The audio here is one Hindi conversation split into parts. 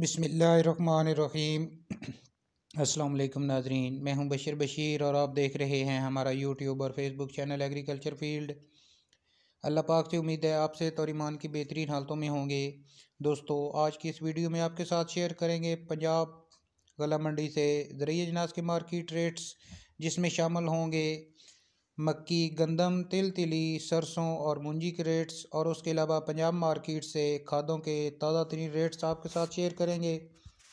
बसमीम असलम नाजरीन मैं हूं बशीर बशीर और आप देख रहे हैं हमारा यूट्यूब और Facebook channel agriculture field Allah पाक से उम्मीद है आप सेहत और ईमान की बेहतरीन हालतों में होंगे दोस्तों आज की इस वीडियो में आपके साथ शेयर करेंगे पंजाब गला मंडी से ज़रिए जनाज के मार्केट रेट्स जिसमें शामिल होंगे मक्की गंदम तिल तिली सरसों और मुंजी के रेट्स और उसके अलावा पंजाब मार्केट से खादों के ताज़ा तरीन रेट्स आपके साथ शेयर करेंगे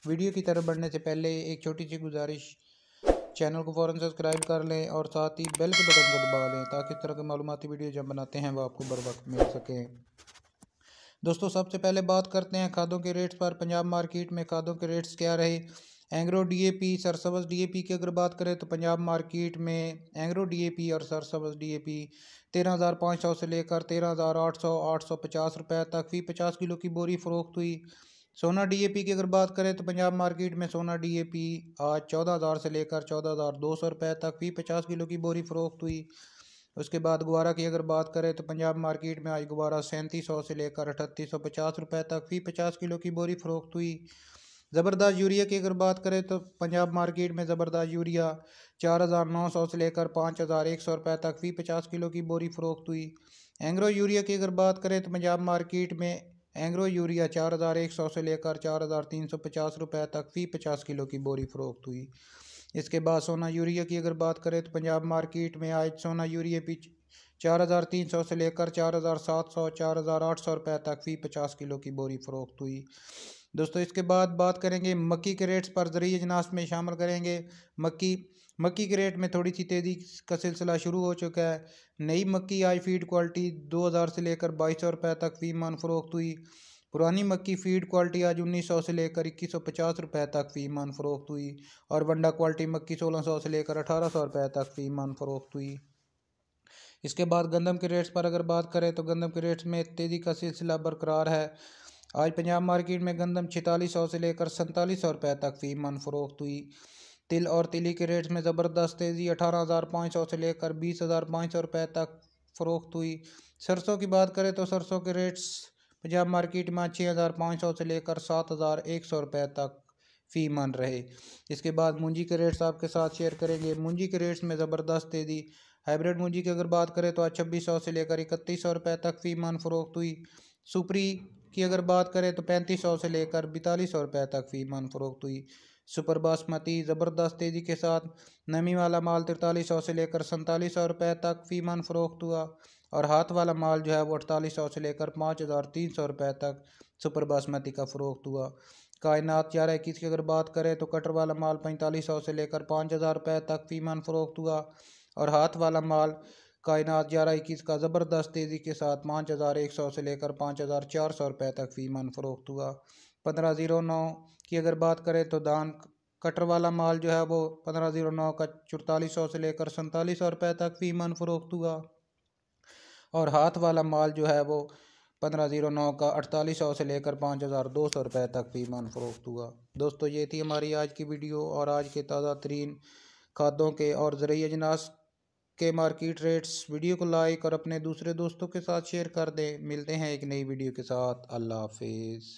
वीडियो की तरफ बढ़ने से पहले एक छोटी सी गुजारिश चैनल को फ़ौर सब्सक्राइब कर लें और साथ ही बेल के बटन को दबा लें ताकि इस तरह के मालूमती वीडियो जब बनाते हैं वह आपको बर वक्त मिल सकें दोस्तों सबसे पहले बात करते हैं खादों के रेट्स पर पंजाब मार्केट में खादों के रेट्स क्या रहे एंग्रो डीएपी सरसब्ज डीएपी की अगर बात करें तो पंजाब मार्केट में एंग्रो डीएपी और सरसब्ज डीएपी तेरह हज़ार पाँच सौ से लेकर तेरह हज़ार आठ सौ आठ सौ पचास तक फी पचास किलो की बोरी फ़रोख्त हुई सोना डीएपी की अगर बात करें तो पंजाब मार्केट में सोना डीएपी आज चौदह हज़ार से लेकर चौदह हज़ार दो सौ तक फी पचास किलो की बोरी फ़रोख्त हुई उसके बाद गुबारा की अगर बात करें तो पंजाब मार्केट में आज गुबारा सैंतीस सौ से लेकर अठतीस सौ पचास तक फी पचास किलो की बोरी फ़रोख्त हुई ज़बरदस्त यूरिया की अगर बात करें तो पंजाब मार्केट में ज़बरदस्त यूरिया चार हज़ार नौ सौ से लेकर पाँच हज़ार एक सौ रुपये तक फी पचास किलो की बोरी फ़रोख्त हुई एंग्रो यूरिया की अगर बात करें तो पंजाब मार्केट में एंग्रो यूरिया चार हज़ार एक सौ से लेकर चार हज़ार तीन सौ पचास रुपये तक फी पचास किलो की बोरी फ़रोख्त हुई इसके बाद सोना यूरिया की अगर बात करें तो पंजाब मार्केट में आज सोना यूरिया पी चार हज़ार तीन सौ से लेकर चार हज़ार सात सौ चार हज़ार आठ सौ रुपये तक फी पचास किलो की बोरी फ़रोख्त हुई दोस्तों इसके बाद बात करेंगे मक्की के रेट्स पर जरिए जनास में शामिल करेंगे मक्की मक्की के रेट में थोड़ी सी तेज़ी का सिलसिला शुरू हो चुका है नई मक्की आई फीड क्वालिटी 2000 से लेकर बाईस सौ रुपये तक फीमान फरोख्त हुई पुरानी मक्की फीड क्वालिटी आज 1900 से लेकर 2150 रुपए तक फीमान फरोख्त हुई और वंडा क्वालिटी मक्की 1600 से लेकर 1800 रुपए तक फीमान फरोख्त हुई इसके बाद गंदम के रेट्स पर अगर बात करें तो गंदम के रेट्स में तेज़ी का सिलसिला बरकरार है आज पंजाब मार्केट में गंदम छितालीस सौ से लेकर सैंतालीस सौ रुपये तक मन फरोख्त हुई तिल और तिली के रेट्स में ज़बरदस्त तेज़ी अठारह हज़ार पाँच सौ से लेकर बीस हज़ार पाँच सौ रुपये तक फ़रोख्त हुई सरसों की बात करें तो सरसों के रेट्स पंजाब मार्केट में छः हज़ार पाँच सौ से लेकर सात हज़ार एक सौ रुपये तक फ़ी मन रहे इसके बाद मुंजी के रेट्स आपके साथ शेयर करेंगे मुंजी के रेट्स में ज़बरदस्त तेज़ी हाइब्रिड मुंजी की अगर बात करें तो आज छब्बीस सौ से लेकर इकतीस सौ रुपये तक फ़ी मन फरोख्त हुई सुपरी की अगर बात करें तो पैंतीस सौ से लेकर बैतालीस सौ रुपये तक फीमान फरोख्त हुई सुपर बासमती ज़बरदस्त तेज़ी के साथ नमी वाला माल तिरतालीस सौ से लेकर सैंतालीस सौ रुपये तक फीमान फरोख्त हुआ और हाथ वाला माल जो है वो अड़तालीस सौ से लेकर पाँच हज़ार तीन सौ रुपये तक सुपर बासमती का फरोख्त हुआ कायनात चार इक्कीस की अगर बात करें तो कटर वाला माल पैंतालीस सौ से लेकर पाँच हज़ार रुपये तक फीमान फरोख्त हुआ और हाथ वाला माल कायनात ग्यारह इक्कीस का ज़बरदस्त तेज़ी के साथ पाँच हज़ार एक सौ से लेकर पाँच हज़ार चार सौ रुपये तक फीमन फ़रोख्त हुआ पंद्रह ज़ीरो नौ की अगर बात करें तो दान कटर वाला माल जो है वो पंद्रह ज़ीरो नौ का चौतालीस सौ से लेकर सैंतालीस सौ रुपये तक फीमन फ़रोख्त हुआ और हाथ वाला माल जो है वो पंद्रह ज़ीरो नौ का अड़तालीस सौ से लेकर पाँच हज़ार दो सौ रुपये तक फीमन फ़रोख्त हुआ दोस्तों ये थी हमारी आज की वीडियो और आज के ताज़ा तरीन खादों के और ज़रिए अजनास के मार्केट रेट्स वीडियो को लाइक और अपने दूसरे दोस्तों के साथ शेयर कर दें मिलते हैं एक नई वीडियो के साथ अल्लाह हाफिज़